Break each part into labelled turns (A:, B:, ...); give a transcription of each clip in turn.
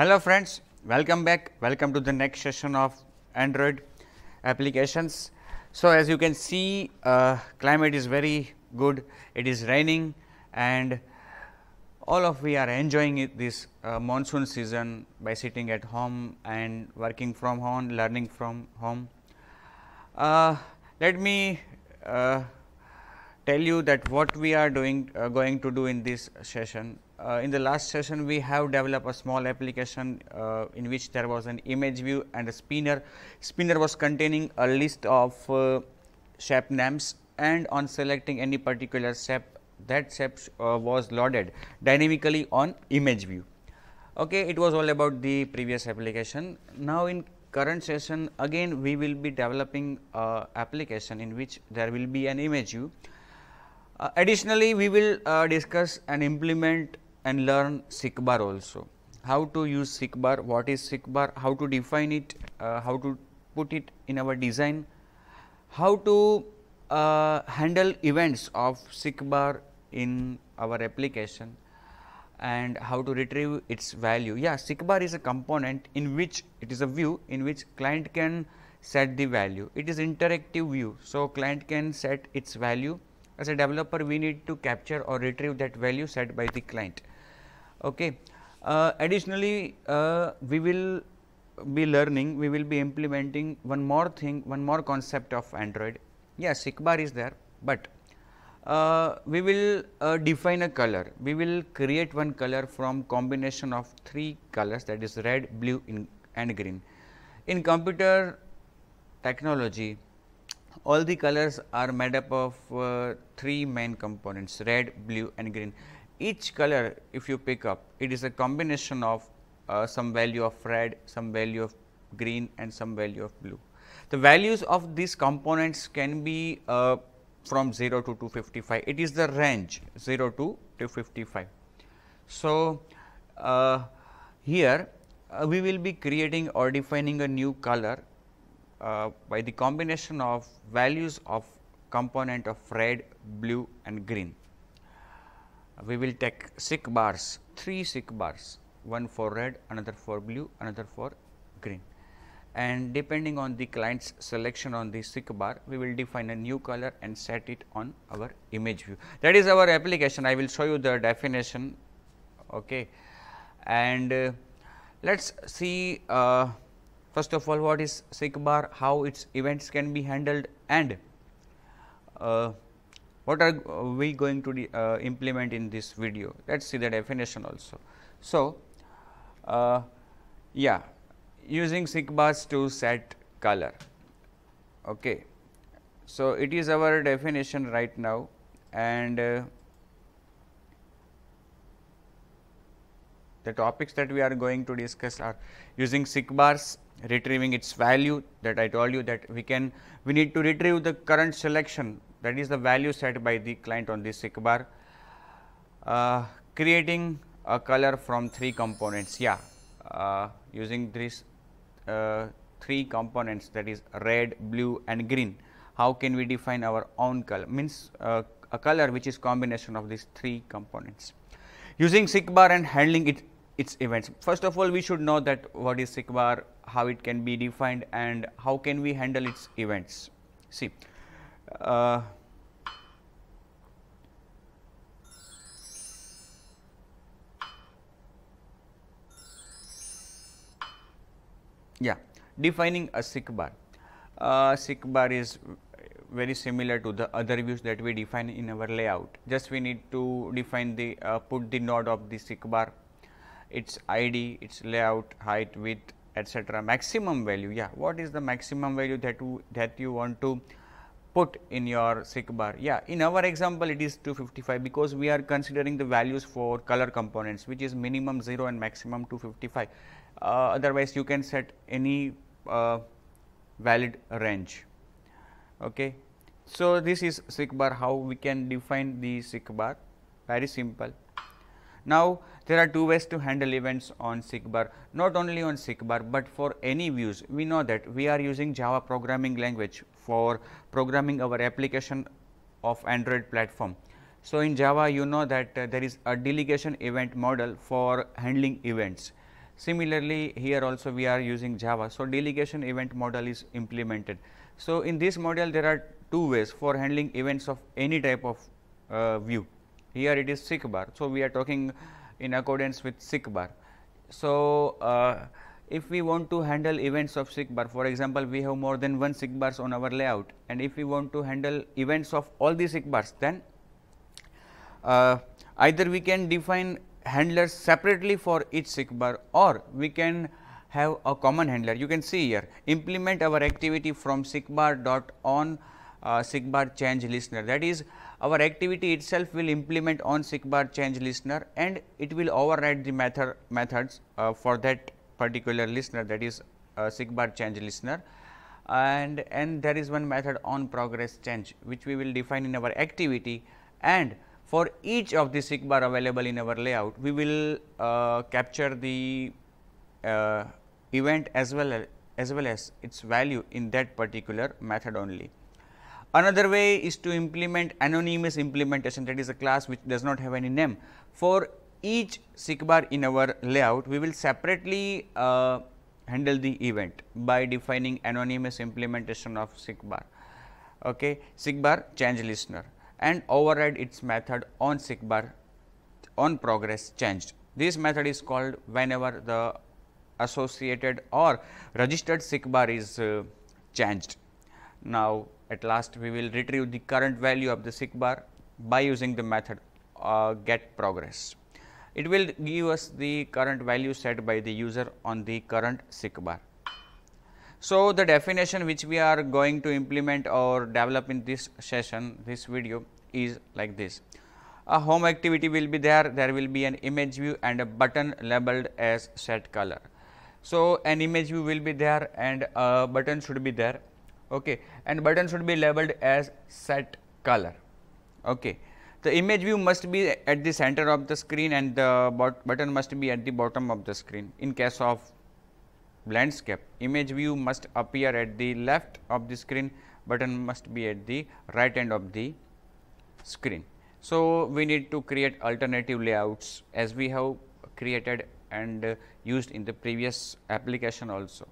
A: Hello friends, welcome back. Welcome to the next session of Android applications. So as you can see, uh, climate is very good. It is raining and all of we are enjoying it, this uh, monsoon season by sitting at home and working from home, learning from home. Uh, let me uh, tell you that what we are doing uh, going to do in this session uh, in the last session we have developed a small application uh, in which there was an image view and a spinner. Spinner was containing a list of uh, shape names and on selecting any particular shape that shape uh, was loaded dynamically on image view. Okay, it was all about the previous application. Now, in current session again we will be developing uh, application in which there will be an image view. Uh, additionally, we will uh, discuss and implement and learn sick bar also. How to use sick bar, what is sick bar, how to define it, uh, how to put it in our design, how to uh, handle events of sick bar in our application and how to retrieve its value. Yeah, sick bar is a component in which it is a view in which client can set the value. It is interactive view. So, client can set its value as a developer we need to capture or retrieve that value set by the client. Okay. Uh, additionally, uh, we will be learning, we will be implementing one more thing, one more concept of Android. Yes, bar is there, but uh, we will uh, define a color. We will create one color from combination of three colors that is red, blue and green. In computer technology, all the colors are made up of uh, three main components red, blue and green each color if you pick up it is a combination of uh, some value of red, some value of green and some value of blue. The values of these components can be uh, from 0 to 255, it is the range 0 to 255. So, uh, here uh, we will be creating or defining a new color uh, by the combination of values of component of red, blue and green we will take sick bars, three sick bars, one for red, another for blue, another for green. And depending on the client's selection on the sick bar, we will define a new color and set it on our image view. That is our application. I will show you the definition. Okay. And uh, let us see uh, first of all what is sick bar, how its events can be handled and uh, what are we going to uh, implement in this video let us see the definition also. So, uh, yeah using sigmas to set color. Okay. So, it is our definition right now and uh, the topics that we are going to discuss are using sigbars retrieving its value that I told you that we can we need to retrieve the current selection that is the value set by the client on this sick bar. Uh, creating a color from three components, yeah, uh, using this uh, three components that is red, blue and green. How can we define our own color means uh, a color which is combination of these three components. Using sick bar and handling it its events. First of all, we should know that what is sick bar, how it can be defined and how can we handle its events. See, uh, Yeah, defining a sick bar. Uh, sick bar is very similar to the other views that we define in our layout. Just we need to define the uh, put the node of the sick bar, its ID, its layout, height, width, etc. Maximum value. Yeah, what is the maximum value that you that you want to put in your sick bar? Yeah, in our example it is 255 because we are considering the values for color components, which is minimum 0 and maximum 255. Uh, otherwise you can set any uh, valid range. Okay. So, this is Sikh bar how we can define the Sikh bar very simple. Now, there are two ways to handle events on Sikh bar not only on Sikh bar, but for any views we know that we are using Java programming language for programming our application of Android platform. So, in Java you know that uh, there is a delegation event model for handling events. Similarly, here also we are using Java. So, delegation event model is implemented. So, in this model there are two ways for handling events of any type of uh, view. Here it is sick bar. So, we are talking in accordance with sick bar. So, uh, if we want to handle events of sick bar, for example, we have more than one sick bars on our layout and if we want to handle events of all the sick bars, then uh, either we can define handlers separately for each sigbar bar or we can have a common handler. You can see here implement our activity from sigbar dot on uh, change listener that is our activity itself will implement on sigbar change listener and it will override the method methods uh, for that particular listener that is uh, change listener and and there is one method on progress change which we will define in our activity and for each of the sig bar available in our layout, we will uh, capture the uh, event as well as, as well as its value in that particular method only. Another way is to implement anonymous implementation that is a class which does not have any name. For each sig bar in our layout, we will separately uh, handle the event by defining anonymous implementation of sig bar, okay, sig bar change listener and override its method on sick on progress changed. This method is called whenever the associated or registered sigbar is uh, changed. Now, at last we will retrieve the current value of the sigbar by using the method uh, get progress. It will give us the current value set by the user on the current sigbar. So, the definition which we are going to implement or develop in this session, this video is like this. A home activity will be there, there will be an image view and a button labeled as set color. So, an image view will be there and a button should be there okay, and button should be labeled as set color. Okay. The image view must be at the center of the screen and the button must be at the bottom of the screen in case of landscape. Image view must appear at the left of the screen, button must be at the right end of the screen. So, we need to create alternative layouts as we have created and uh, used in the previous application also.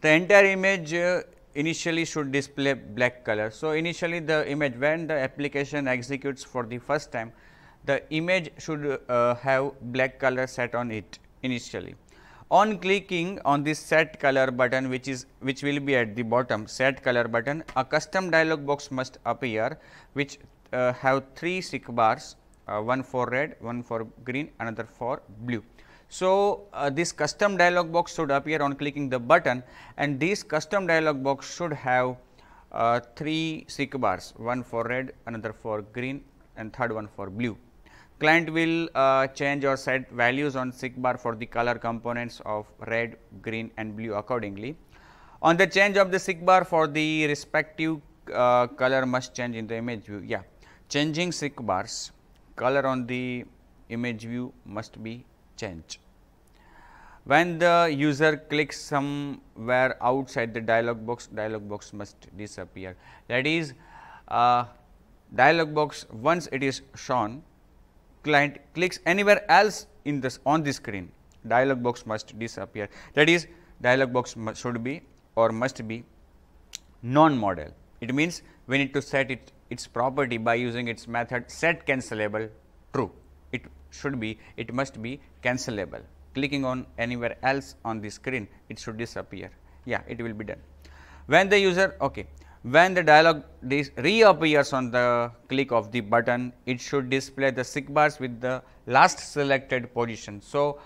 A: The entire image uh, initially should display black color. So, initially the image when the application executes for the first time, the image should uh, have black color set on it initially. On clicking on this set color button which is which will be at the bottom set color button a custom dialog box must appear which uh, have three sick bars uh, one for red, one for green, another for blue. So, uh, this custom dialog box should appear on clicking the button and this custom dialog box should have uh, 3 sick bars, one for red, another for green and third one for blue client will uh, change or set values on sig bar for the color components of red, green and blue accordingly. On the change of the sig bar for the respective uh, color must change in the image view, yeah. Changing sig bars, color on the image view must be changed. When the user clicks somewhere outside the dialog box, dialog box must disappear. That is, uh, dialog box once it is shown, client clicks anywhere else in this on the screen dialog box must disappear that is dialog box should be or must be non model it means we need to set it its property by using its method set cancelable true it should be it must be cancelable clicking on anywhere else on the screen it should disappear yeah it will be done when the user okay when the dialog reappears on the click of the button, it should display the sig bars with the last selected position. So,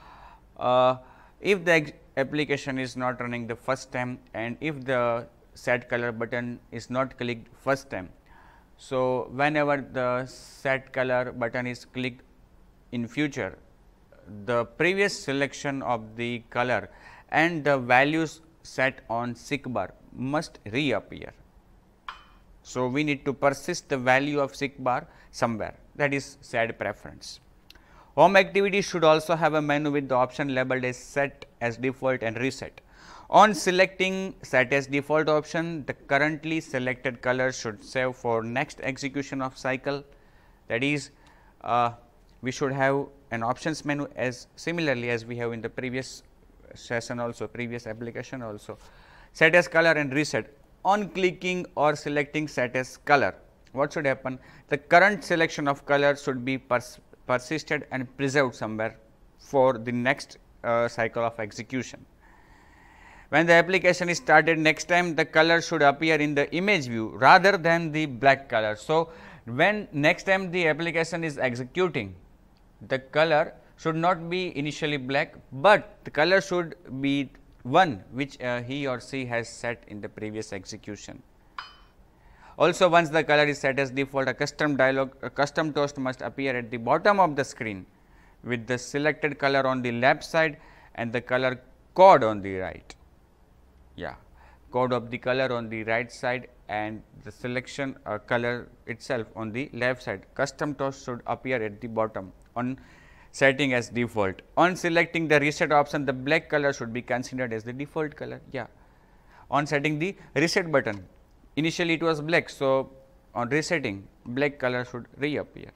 A: uh, if the application is not running the first time and if the set color button is not clicked first time. So, whenever the set color button is clicked in future, the previous selection of the color and the values set on sig bar must reappear. So, we need to persist the value of sig bar somewhere that is set preference. Home activity should also have a menu with the option labeled as set as default and reset. On selecting set as default option, the currently selected color should save for next execution of cycle that is uh, we should have an options menu as similarly as we have in the previous session also previous application also set as color and reset on clicking or selecting set as color. What should happen? The current selection of color should be pers persisted and preserved somewhere for the next uh, cycle of execution. When the application is started next time the color should appear in the image view rather than the black color. So, when next time the application is executing the color should not be initially black, but the color should be one which uh, he or she has set in the previous execution. Also once the color is set as default a custom dialog a custom toast must appear at the bottom of the screen with the selected color on the left side and the color code on the right. Yeah, code of the color on the right side and the selection uh, color itself on the left side. Custom toast should appear at the bottom on setting as default. On selecting the reset option, the black color should be considered as the default color. Yeah. On setting the reset button, initially it was black. So, on resetting, black color should reappear.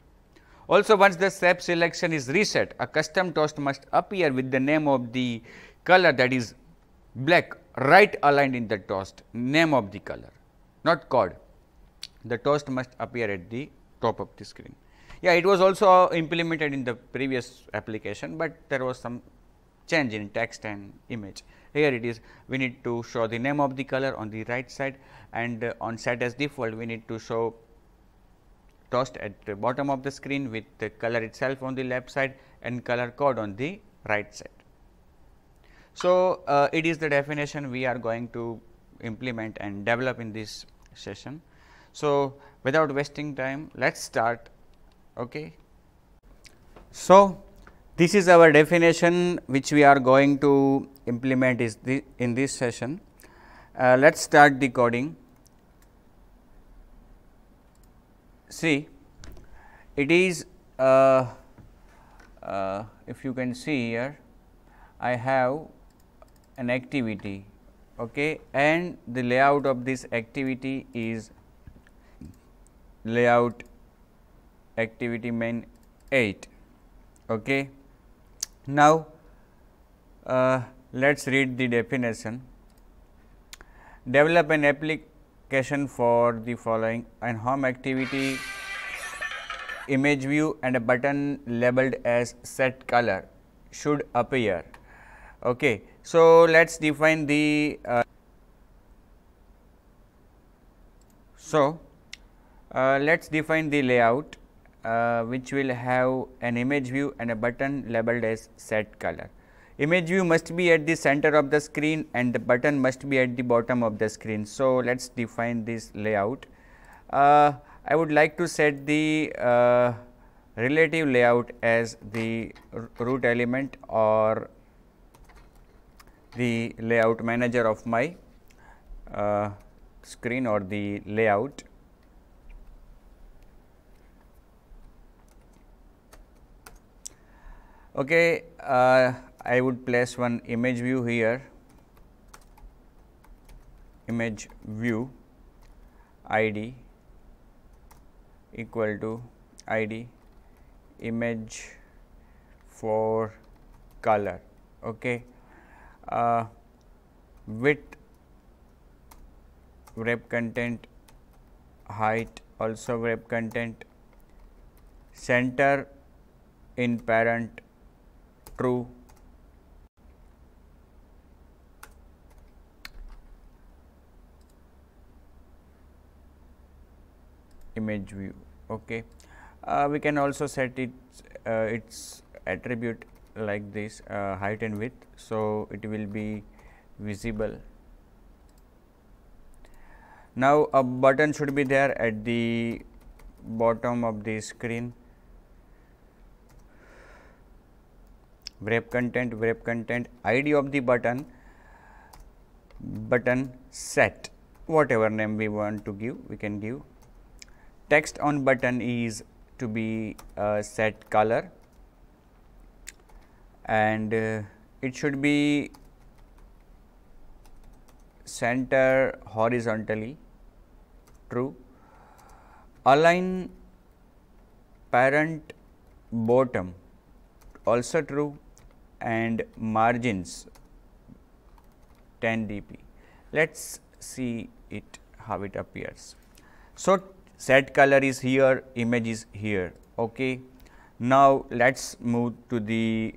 A: Also, once the step selection is reset, a custom toast must appear with the name of the color that is black right aligned in the toast, name of the color, not code. The toast must appear at the top of the screen. Yeah, it was also implemented in the previous application, but there was some change in text and image. Here it is, we need to show the name of the color on the right side and uh, on set as default, we need to show toast at the bottom of the screen with the color itself on the left side and color code on the right side. So, uh, it is the definition we are going to implement and develop in this session. So, without wasting time, let us start Okay. So, this is our definition which we are going to implement is the, in this session. Uh, let us start the coding. See, it is uh, uh, if you can see here, I have an activity okay, and the layout of this activity is layout activity main 8. Okay. Now, uh, let us read the definition. Develop an application for the following and home activity image view and a button labeled as set color should appear. Okay. So, let us define the uh, so uh, let us define the layout uh, which will have an image view and a button labeled as set color. Image view must be at the center of the screen and the button must be at the bottom of the screen. So, let us define this layout. Uh, I would like to set the uh, relative layout as the root element or the layout manager of my uh, screen or the layout Okay, uh, I would place one image view here, image view id equal to id image for color. Okay. Uh, width web content height also web content center in parent true image view okay uh, we can also set it uh, its attribute like this uh, height and width so it will be visible now a button should be there at the bottom of the screen wrap content wrap content id of the button button set whatever name we want to give we can give text on button is to be uh, set color and uh, it should be center horizontally true align parent bottom also true and margins 10 dp. Let us see it how it appears. So, set color is here, image is here. Okay. Now, let us move to the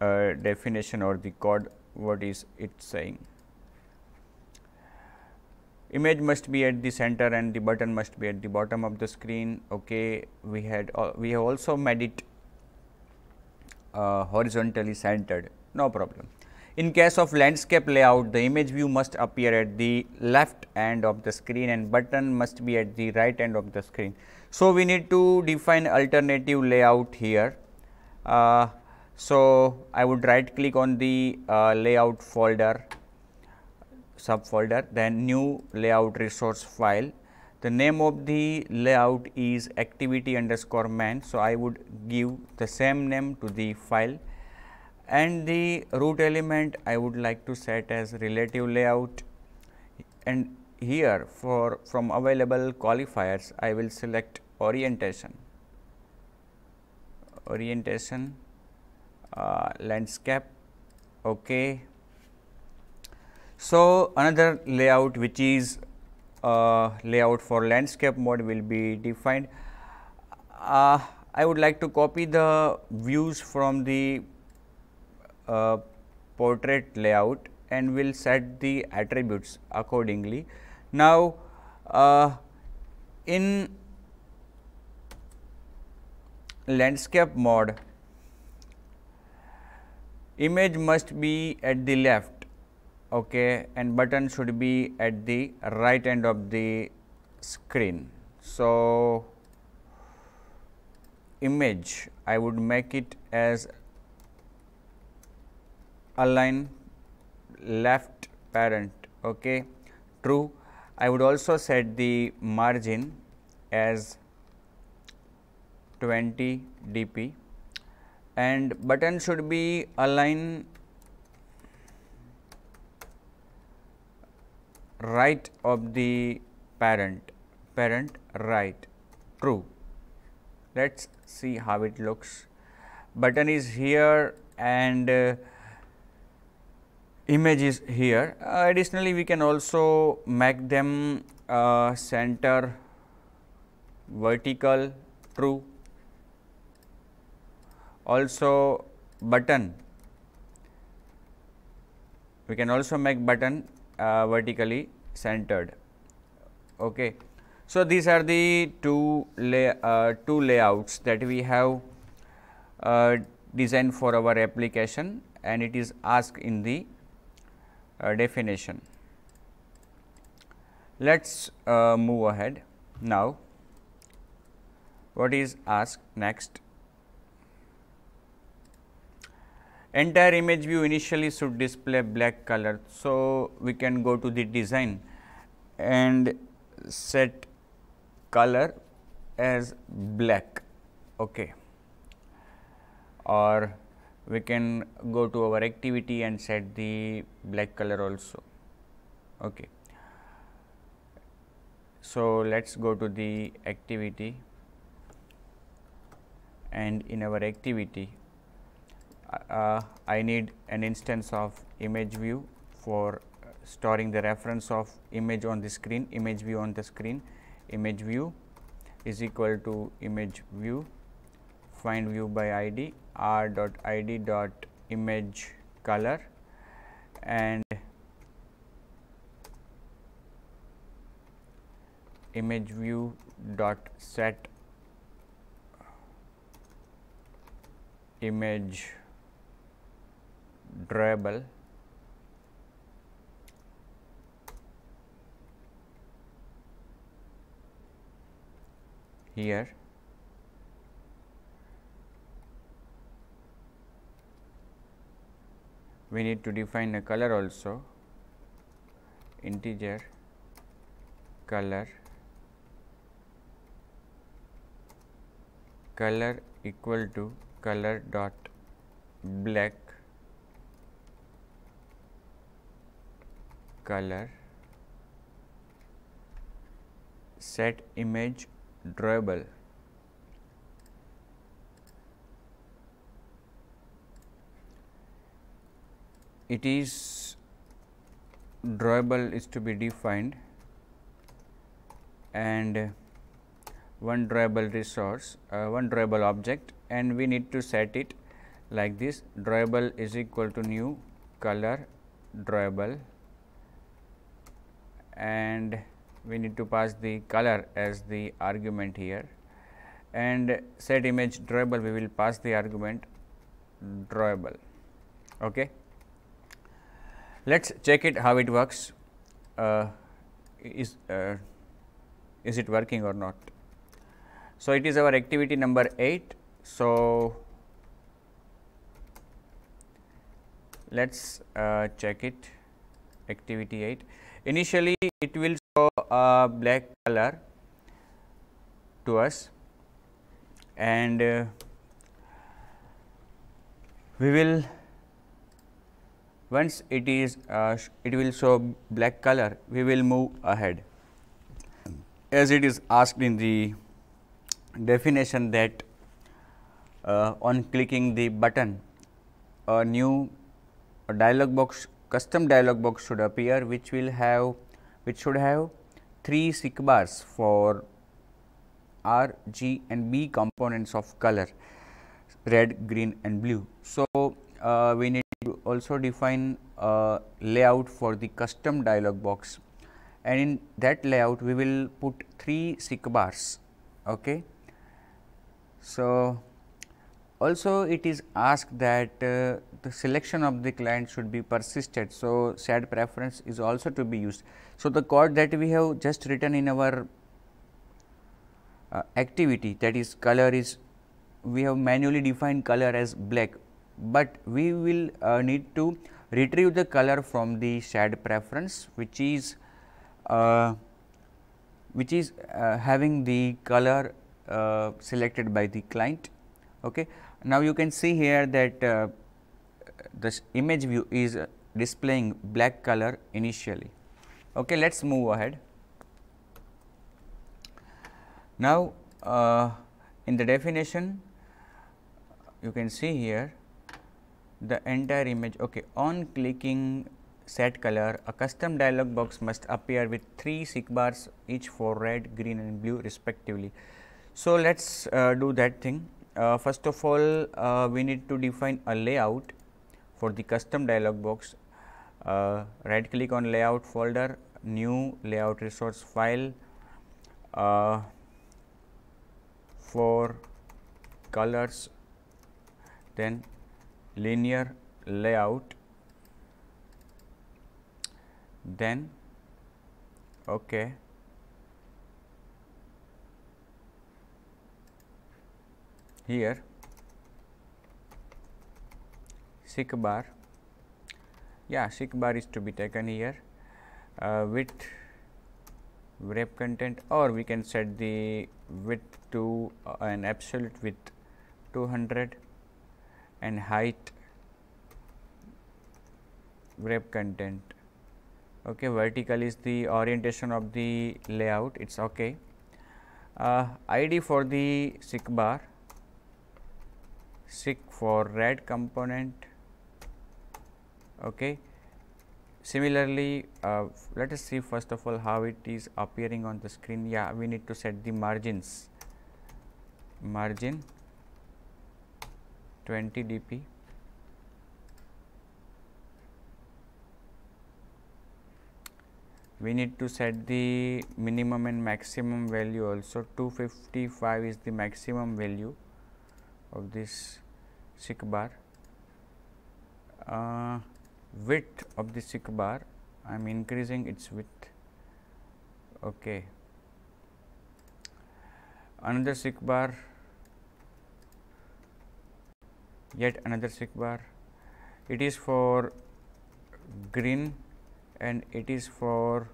A: uh, definition or the code what is it saying. Image must be at the center and the button must be at the bottom of the screen. Okay, we had uh, we have also made it uh, horizontally centered, no problem. In case of landscape layout, the image view must appear at the left end of the screen and button must be at the right end of the screen. So, we need to define alternative layout here. Uh, so, I would right click on the uh, layout folder subfolder then new layout resource file the name of the layout is activity underscore man. So, I would give the same name to the file and the root element I would like to set as relative layout and here for from available qualifiers I will select orientation, orientation, uh, landscape. Okay. So, another layout which is uh, layout for landscape mode will be defined. Uh, I would like to copy the views from the uh, portrait layout and will set the attributes accordingly. Now, uh, in landscape mode, image must be at the left okay, and button should be at the right end of the screen. So, image I would make it as align left parent okay true I would also set the margin as 20 dp and button should be align right of the parent, parent right true. Let us see how it looks. Button is here and uh, image is here. Uh, additionally, we can also make them uh, center vertical true. Also button, we can also make button uh, vertically centered. Okay. So, these are the two, lay, uh, two layouts that we have uh, designed for our application and it is asked in the uh, definition. Let us uh, move ahead now. What is asked next? entire image view initially should display black color. So, we can go to the design and set color as black okay. or we can go to our activity and set the black color also. Okay. So, let us go to the activity and in our activity uh, I need an instance of image view for uh, storing the reference of image on the screen, image view on the screen, image view is equal to image view find view by id r dot id dot image color and image view dot set image drawable here we need to define a color also integer color color equal to color dot black color set image drawable it is drawable is to be defined and one drawable resource uh, one drawable object and we need to set it like this drawable is equal to new color drawable and we need to pass the color as the argument here and set image drawable we will pass the argument drawable. Okay. Let us check it how it works uh, is, uh, is it working or not. So, it is our activity number 8. So, let us uh, check it activity 8. Initially, it will show a black color to us and uh, we will once it is uh, it will show black color we will move ahead as it is asked in the definition that uh, on clicking the button a new dialog box custom dialog box should appear which will have which should have three seek bars for R, G and B components of color red, green and blue. So, uh, we need to also define a layout for the custom dialog box and in that layout we will put three seek bars. Okay. So, also, it is asked that uh, the selection of the client should be persisted. So, SAD preference is also to be used. So, the code that we have just written in our uh, activity that is color is we have manually defined color as black, but we will uh, need to retrieve the color from the SAD preference which is uh, which is uh, having the color uh, selected by the client. Okay. Now, you can see here that uh, the image view is displaying black color initially. Okay, let us move ahead. Now, uh, in the definition you can see here the entire image okay on clicking set color a custom dialog box must appear with three sig bars each for red green and blue respectively so let's uh, do that thing uh, first of all uh, we need to define a layout for the custom dialog box. Uh, right click on layout folder, new layout resource file uh, for colors, then linear layout, then okay here sick bar yeah sick bar is to be taken here uh, width wrap content or we can set the width to uh, an absolute width 200 and height wrap content okay vertical is the orientation of the layout it's okay uh, id for the sick bar seek for red component okay similarly uh, let us see first of all how it is appearing on the screen yeah we need to set the margins margin 20 dp we need to set the minimum and maximum value also 255 is the maximum value of this sick bar uh, width of the sick bar I am increasing its width okay another sick bar yet another sick bar it is for green and it is for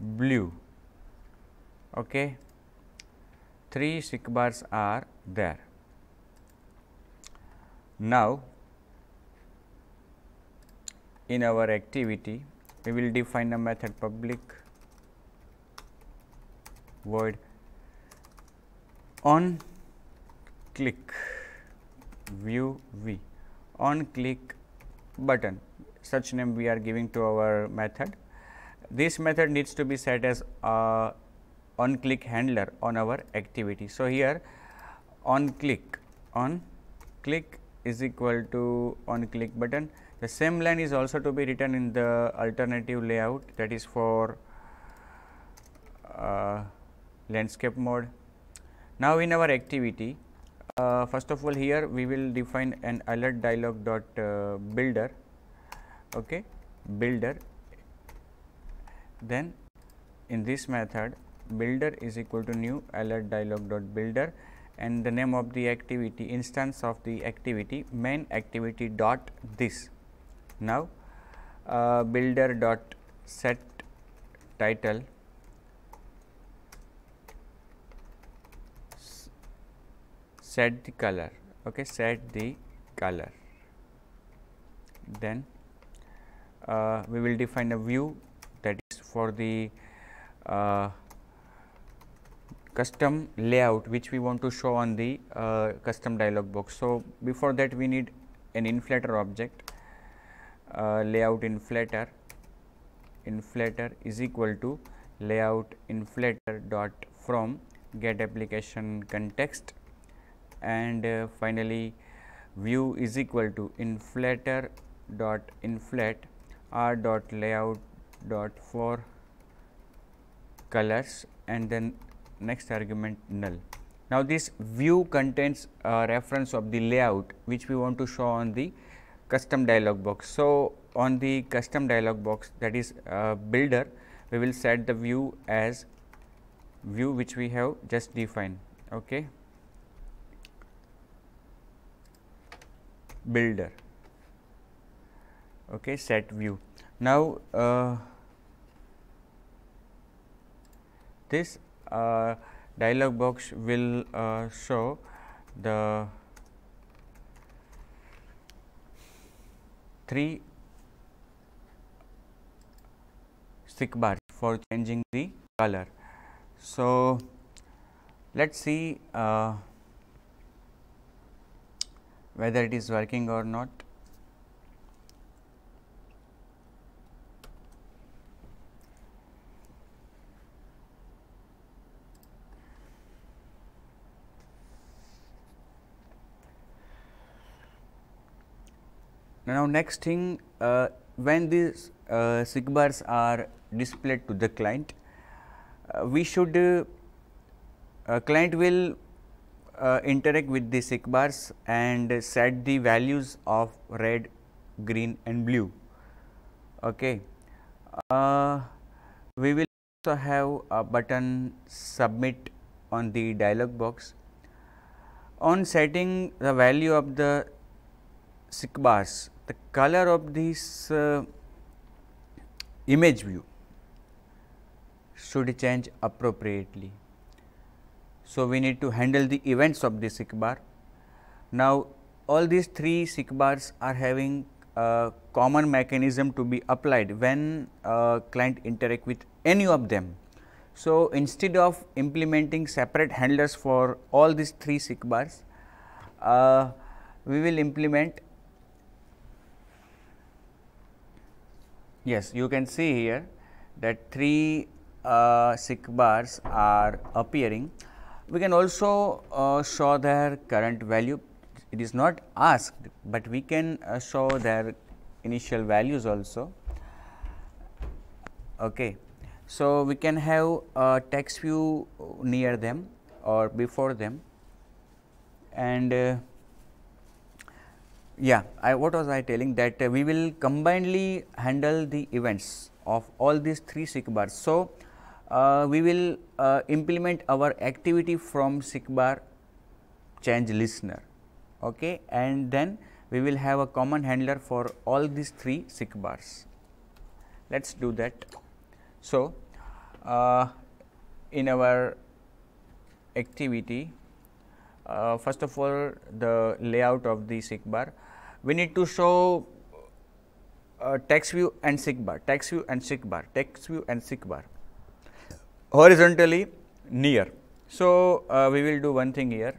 A: blue okay three sick bars are there now, in our activity, we will define a method public void on click view v on click button such name we are giving to our method. This method needs to be set as a uh, on click handler on our activity. So, here on click on click is equal to on click button. The same line is also to be written in the alternative layout that is for uh, landscape mode. Now, in our activity, uh, first of all here we will define an alert dialog dot uh, builder, okay, builder. Then in this method builder is equal to new alert dialog dot builder and the name of the activity instance of the activity main activity dot this. Now, uh, builder dot set title set the color okay set the color then uh, we will define a view that is for the uh, custom layout which we want to show on the uh, custom dialog box. So, before that we need an inflator object uh, layout inflator inflator is equal to layout inflator dot from get application context and uh, finally, view is equal to inflator dot inflate r dot layout dot for colors and then next argument null. Now, this view contains a reference of the layout which we want to show on the custom dialog box. So, on the custom dialog box that is uh, builder, we will set the view as view which we have just defined. Okay. builder okay set view now uh, this dialog box will uh, show the three stick bars for changing the color. So, let us see uh, whether it is working or not. Now, next thing uh, when these uh, bars are displayed to the client, uh, we should uh, uh, client will uh, interact with the bars and set the values of red, green and blue. Okay. we will also have a button submit on the dialog box. On setting the value of the bars the color of this uh, image view should change appropriately. So, we need to handle the events of the sick bar. Now, all these three sick bars are having a common mechanism to be applied when a client interact with any of them. So, instead of implementing separate handlers for all these three sick bars, uh, we will implement Yes, you can see here that three uh, sick bars are appearing. We can also uh, show their current value. It is not asked, but we can uh, show their initial values also. Okay. So, we can have a text view near them or before them and uh, yeah, I, what was I telling that uh, we will combinedly handle the events of all these three SIG bars. So, uh, we will uh, implement our activity from SIG bar change listener okay, and then we will have a common handler for all these three SIG bars. Let us do that. So, uh, in our activity, uh, first of all the layout of the SIG bar, we need to show uh, text view and sig bar, text view and sig bar, text view and sig bar horizontally near. So, uh, we will do one thing here.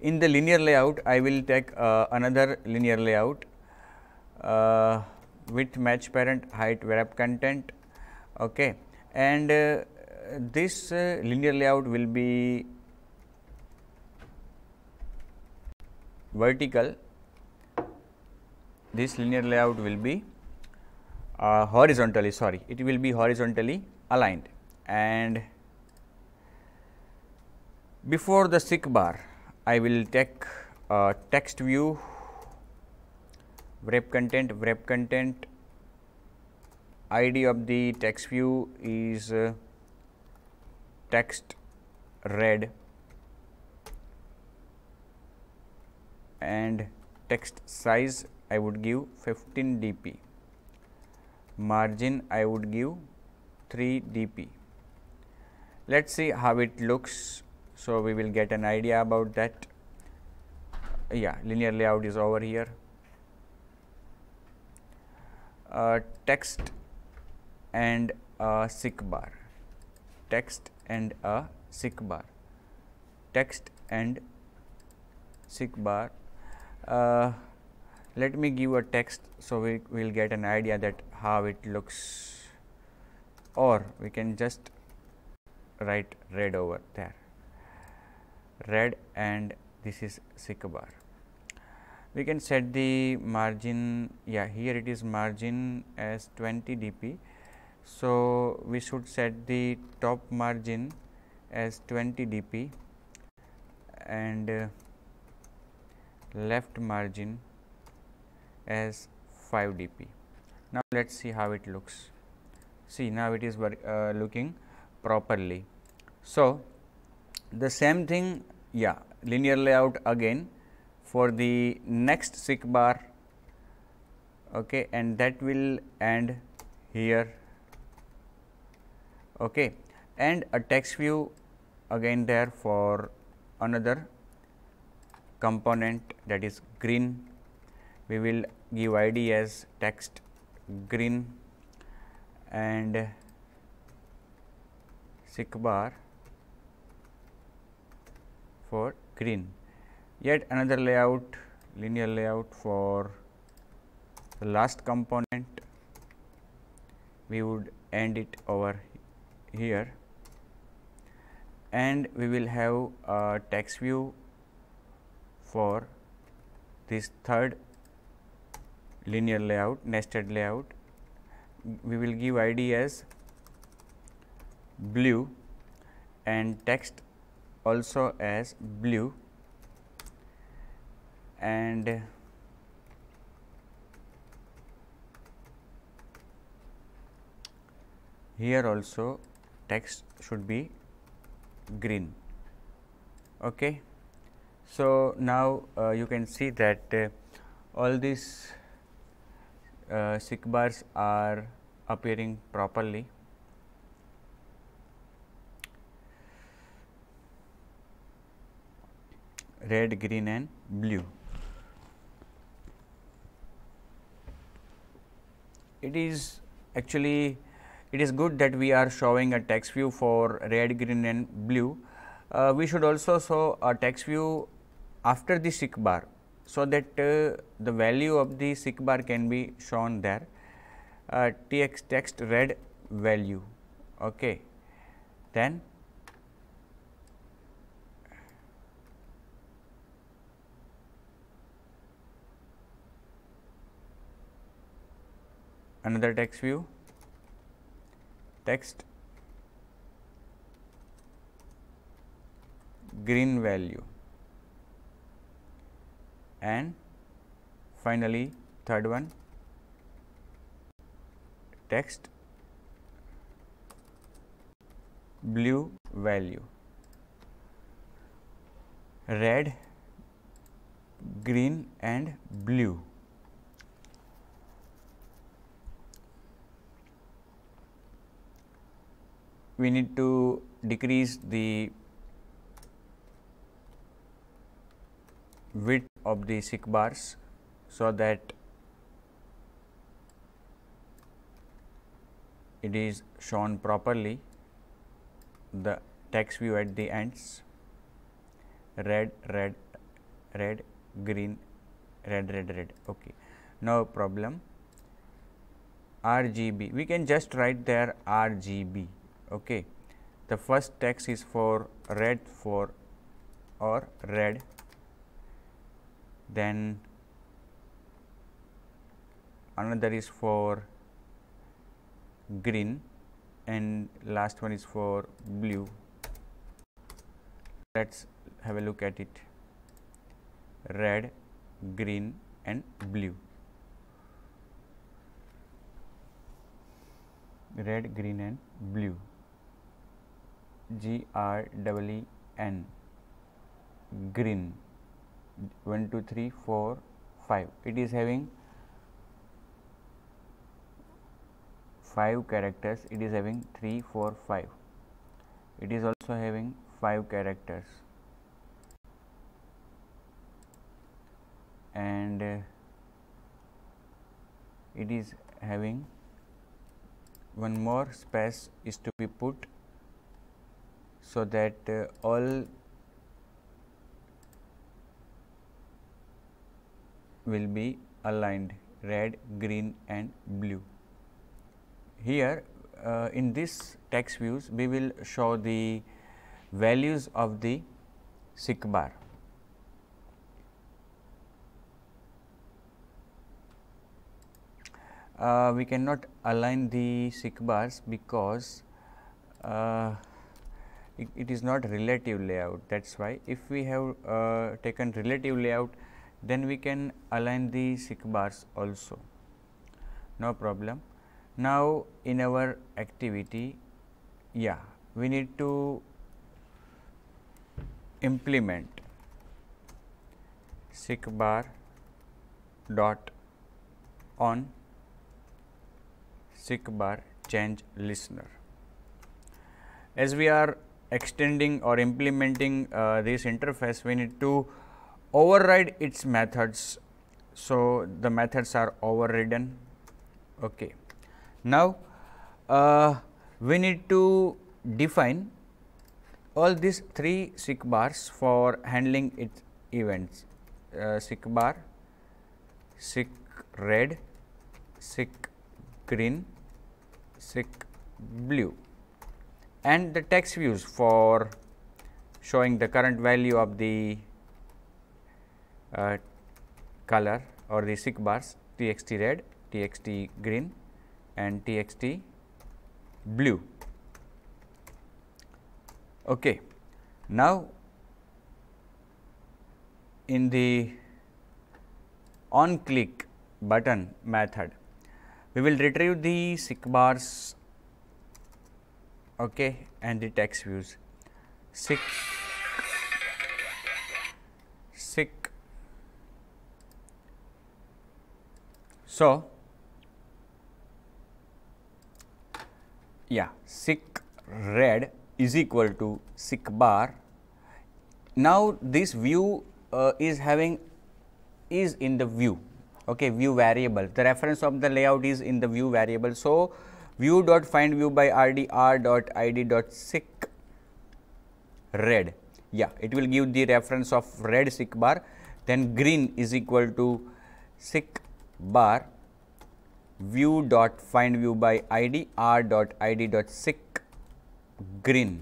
A: In the linear layout, I will take uh, another linear layout uh, with match parent height wrap content okay. and uh, this uh, linear layout will be vertical this linear layout will be uh, horizontally sorry it will be horizontally aligned and before the sick bar I will take a uh, text view wrap content wrap content id of the text view is uh, text red and text size I would give 15 dp, margin I would give 3 dp. Let us see how it looks. So, we will get an idea about that. Yeah, linear layout is over here. Uh, text and a sick bar, text and a sick bar, text and sick bar. Uh, let me give a text so we will get an idea that how it looks or we can just write red over there red and this is bar. We can set the margin yeah here it is margin as 20 dp. So, we should set the top margin as 20 dp and uh, left margin as 5 dp. Now, let us see how it looks. See now it is uh, looking properly. So, the same thing yeah linear layout again for the next sick bar okay, and that will end here okay, and a text view again there for another component that is green we will give id as text green and sick bar for green. Yet another layout linear layout for the last component we would end it over here and we will have a text view for this third linear layout, nested layout. We will give id as blue and text also as blue and here also text should be green. Okay. So, now uh, you can see that uh, all these uh, sick bars are appearing properly. red, green and blue. It is actually it is good that we are showing a text view for red, green and blue. Uh, we should also show a text view after the sick bar so that uh, the value of the sig bar can be shown there uh, tx text red value okay then another text view text green value and finally, third one text blue value red green and blue we need to decrease the width of the sick bars. So, that it is shown properly the text view at the ends red red red green red red red okay no problem rgb we can just write there rgb okay the first text is for red for or red then another is for green and last one is for blue. Let us have a look at it red, green and blue. Red, green and blue G R E E N green 1 2 3 4 5 it is having 5 characters it is having 3 4 5 it is also having 5 characters and uh, it is having one more space is to be put so that uh, all will be aligned red, green and blue. Here uh, in this text views we will show the values of the sick bar. Uh, we cannot align the sick bars because uh, it, it is not relative layout that is why if we have uh, taken relative layout then we can align the sick bars also no problem now in our activity yeah we need to implement sick bar dot on sick bar change listener as we are extending or implementing uh, this interface we need to override its methods. So, the methods are overridden. Okay. Now, uh, we need to define all these three sick bars for handling its events uh, sick bar, sick red, sick green, sick blue and the text views for showing the current value of the uh, color or the sick bars txt red, txt green and txt blue. Okay. Now, in the on click button method, we will retrieve the sick bars okay, and the text views. six. So, yeah, sick red is equal to sick bar. Now, this view uh, is having is in the view, okay, view variable. The reference of the layout is in the view variable. So, view dot find view by r d r dot id dot sick red. Yeah, it will give the reference of red sick bar. Then green is equal to sick bar view dot find view by id r dot id dot sick green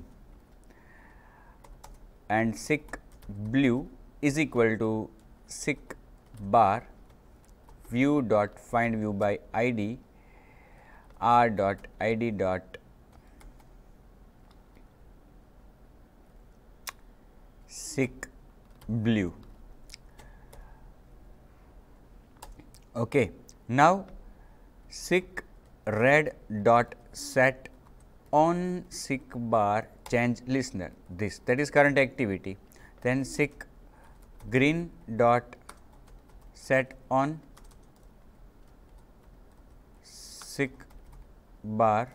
A: and sick blue is equal to sick bar view dot find view by id r dot id dot sick blue Okay. Now, sick red dot set on sick bar change listener this that is current activity then sick green dot set on sick bar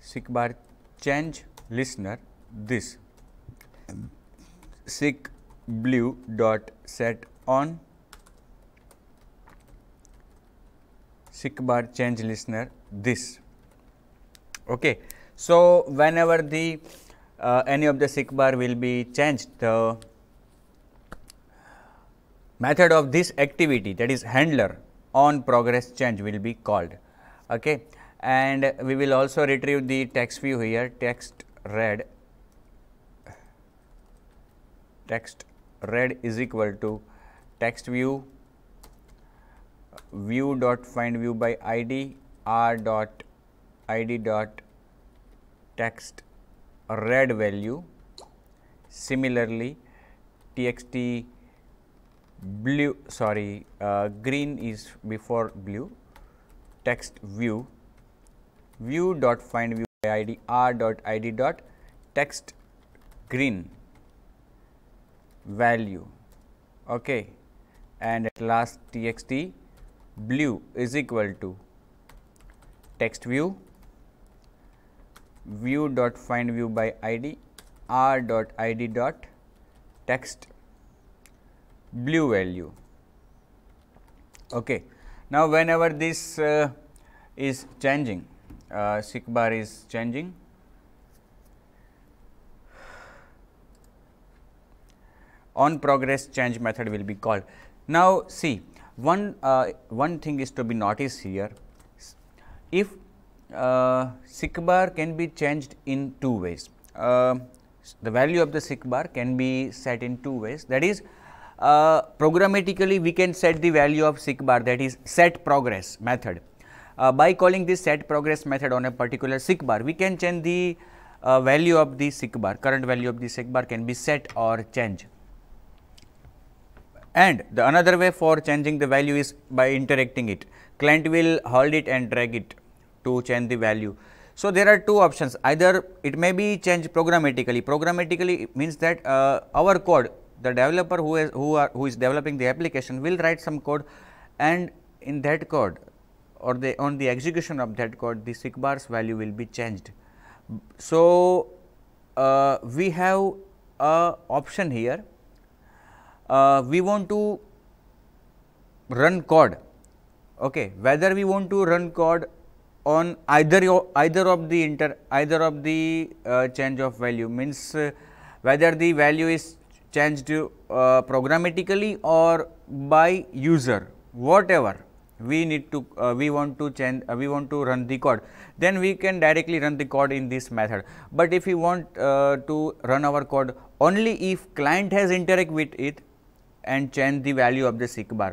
A: sick bar change listener this sick blue dot set on sick bar change listener this okay so whenever the uh, any of the sick bar will be changed the method of this activity that is handler on progress change will be called okay and we will also retrieve the text view here text read text red is equal to text view view dot find view by id r dot id dot text red value similarly txt blue sorry uh, green is before blue text view view dot find view by id r dot id dot text green value okay and at last txt blue is equal to text view view dot find view by id r dot id dot text blue value okay now whenever this uh, is changing uh, sick bar is changing on progress change method will be called. Now, see one, uh, one thing is to be noticed here, if uh, sick bar can be changed in two ways. Uh, the value of the sick bar can be set in two ways that is uh, programmatically we can set the value of sick bar that is set progress method. Uh, by calling this set progress method on a particular sick bar we can change the uh, value of the sick bar current value of the sick bar can be set or changed and the another way for changing the value is by interacting it. Client will hold it and drag it to change the value. So, there are two options either it may be changed programmatically, programmatically means that uh, our code the developer who is who are who is developing the application will write some code and in that code or the on the execution of that code the sig bars value will be changed. So, uh, we have a option here uh, we want to run code, okay, whether we want to run code on either either of the inter either of the uh, change of value means uh, whether the value is changed uh, programmatically or by user whatever we need to uh, we want to change uh, we want to run the code then we can directly run the code in this method but if we want uh, to run our code only if client has interact with it and change the value of the sick bar.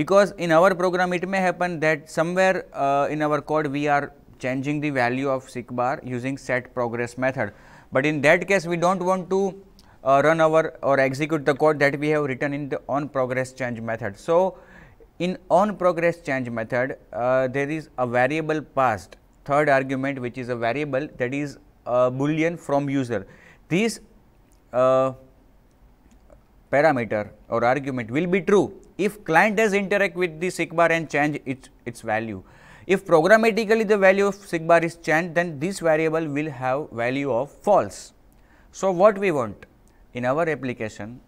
A: Because in our program it may happen that somewhere uh, in our code we are changing the value of sick bar using set progress method. But in that case we do not want to uh, run our or execute the code that we have written in the on progress change method. So, in on progress change method uh, there is a variable passed third argument which is a variable that is a boolean from user. This uh, parameter or argument will be true if client does interact with the sig bar and change its, its value. If programmatically the value of sig bar is changed, then this variable will have value of false. So, what we want in our application,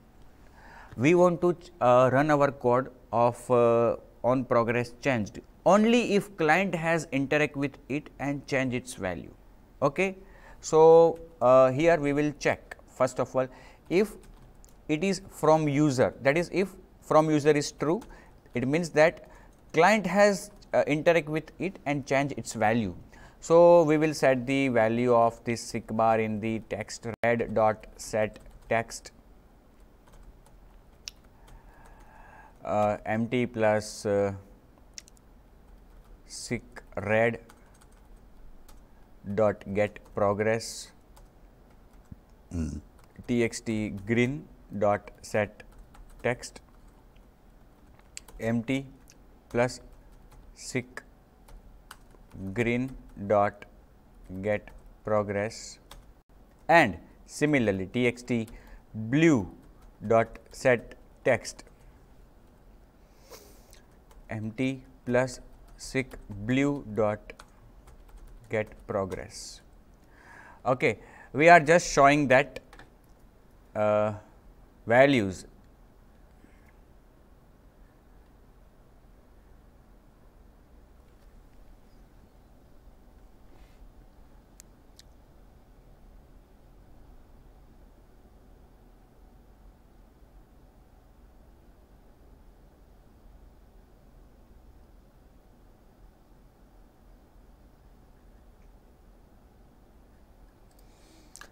A: we want to uh, run our code of uh, on progress changed only if client has interact with it and change its value. Okay. So, uh, here we will check first of all if it is from user that is if from user is true it means that client has uh, interact with it and change its value. So, we will set the value of this sick bar in the text red dot set text uh, empty plus uh, sick red dot get progress mm. txt green dot set text empty plus sick green dot get progress and similarly txt blue dot set text empty plus sick blue dot get progress okay we are just showing that uh, values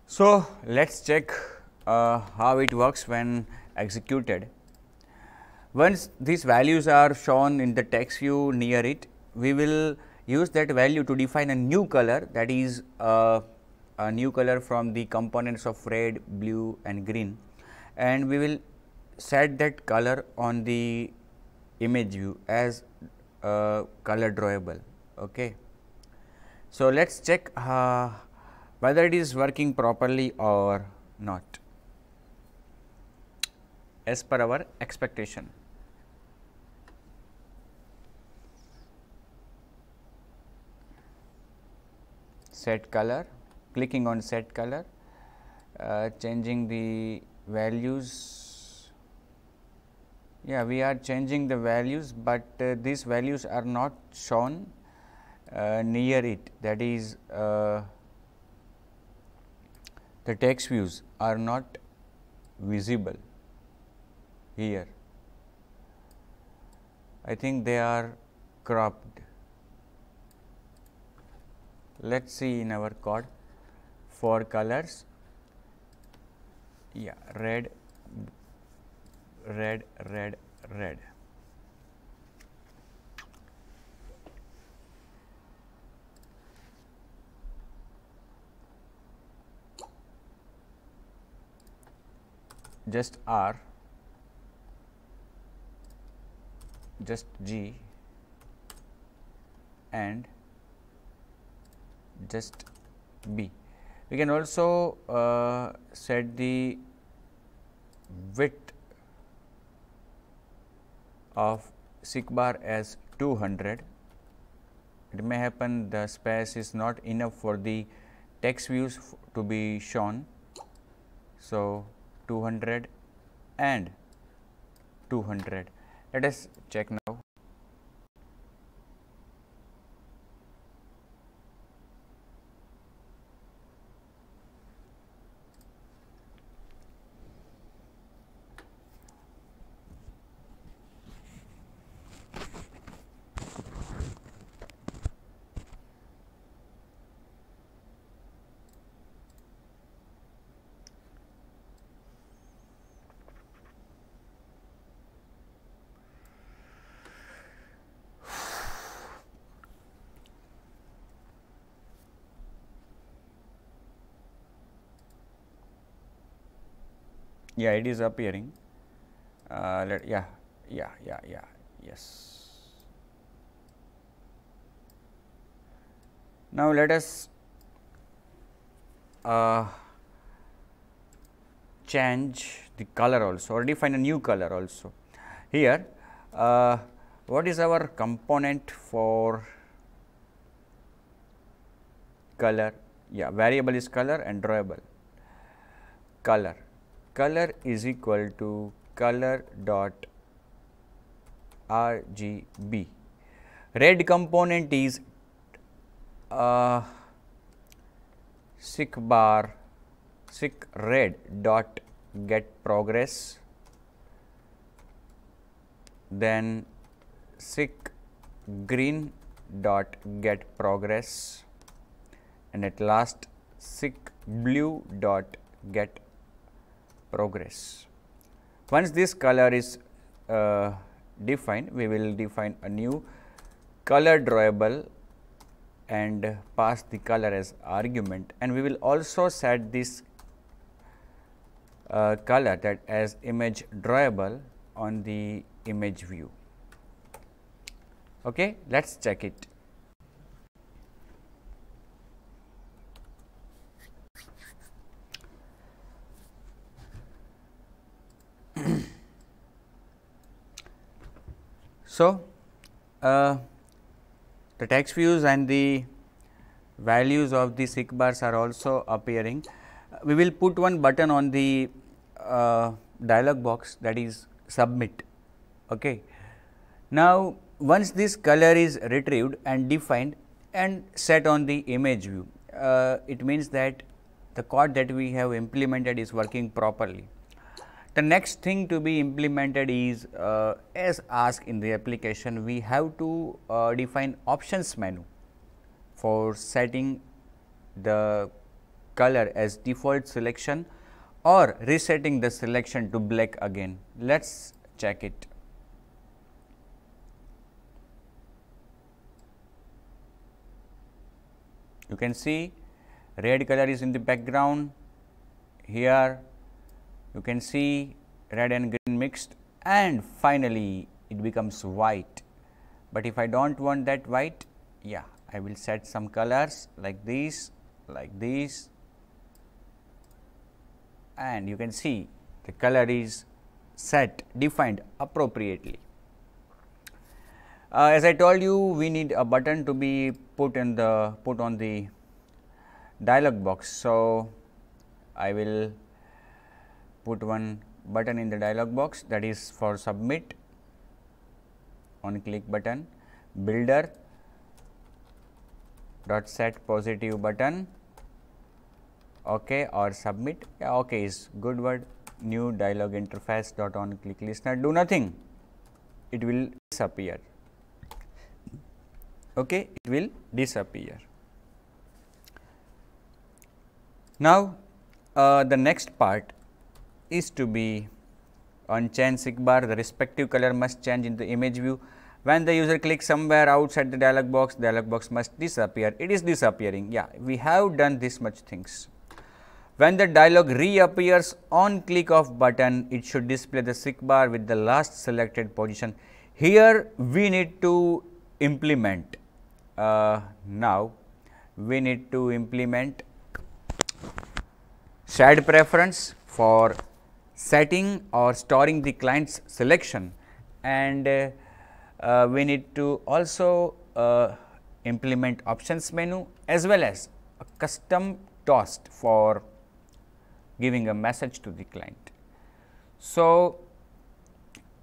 A: So, let us check uh, how it works when executed. Once these values are shown in the text view near it, we will use that value to define a new color that is uh, a new color from the components of red, blue and green and we will set that color on the image view as uh, color drawable. Okay. So, let us check uh, whether it is working properly or not as per our expectation. Set color, clicking on set color, uh, changing the values. Yeah, we are changing the values, but uh, these values are not shown uh, near it that is uh, the text views are not visible here. I think they are cropped. Let us see in our code Four colors, yeah, red, red, red, red. just R just G and just B. We can also uh, set the width of sig bar as 200. It may happen the space is not enough for the text views to be shown. So, 200 and 200. Let us check now. yeah it is appearing uh, let yeah yeah yeah yeah yes now let us uh, change the color also or define a new color also here uh, what is our component for color yeah variable is color and drawable color color is equal to color dot RGB. Red component is uh, sick bar sick red dot get progress then sick green dot get progress and at last sick blue dot get progress. Once this color is uh, defined, we will define a new color drawable and pass the color as argument and we will also set this uh, color that as image drawable on the image view. Okay, let us check it. So, uh, the text views and the values of the sig bars are also appearing. Uh, we will put one button on the uh, dialog box that is submit. Okay. Now, once this color is retrieved and defined and set on the image view, uh, it means that the code that we have implemented is working properly. The next thing to be implemented is uh, as asked in the application we have to uh, define options menu for setting the color as default selection or resetting the selection to black again. Let us check it. You can see red color is in the background here you can see red and green mixed and finally it becomes white but if I do not want that white yeah I will set some colors like these like these and you can see the color is set defined appropriately. Uh, as I told you we need a button to be put in the put on the dialog box. So, I will put one button in the dialog box that is for submit on click button builder dot set positive button ok or submit yeah, ok is good word new dialog interface dot on click listener do nothing it will disappear okay it will disappear now uh, the next part is to be on change sig bar the respective color must change in the image view. When the user clicks somewhere outside the dialog box, dialog box must disappear. It is disappearing. Yeah, we have done this much things. When the dialog reappears on click of button, it should display the sig bar with the last selected position. Here we need to implement uh, now we need to implement shared preference for setting or storing the client's selection and uh, uh, we need to also uh, implement options menu as well as a custom toast for giving a message to the client. So,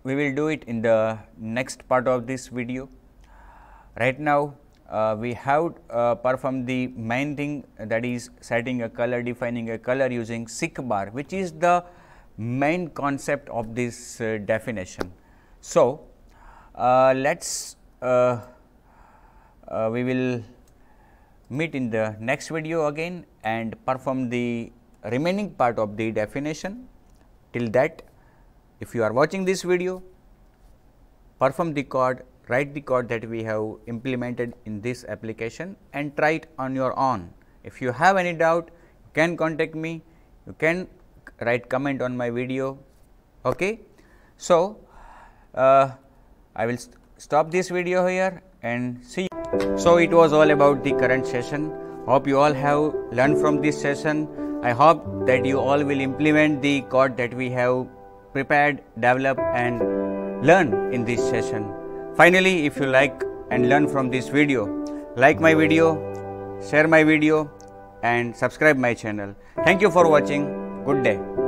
A: we will do it in the next part of this video. Right now, uh, we have uh, performed the main thing that is setting a color, defining a color using SIG bar, which is the main concept of this uh, definition. So, uh, let us uh, uh, we will meet in the next video again and perform the remaining part of the definition. Till that if you are watching this video perform the code write the code that we have implemented in this application and try it on your own. If you have any doubt, you can contact me, you can write comment on my video. Okay. So, uh, I will st stop this video here and see you. So, it was all about the current session. Hope you all have learned from this session. I hope that you all will implement the code that we have prepared, developed and learn in this session. Finally, if you like and learn from this video, like my video, share my video and subscribe my channel. Thank you for watching. Good day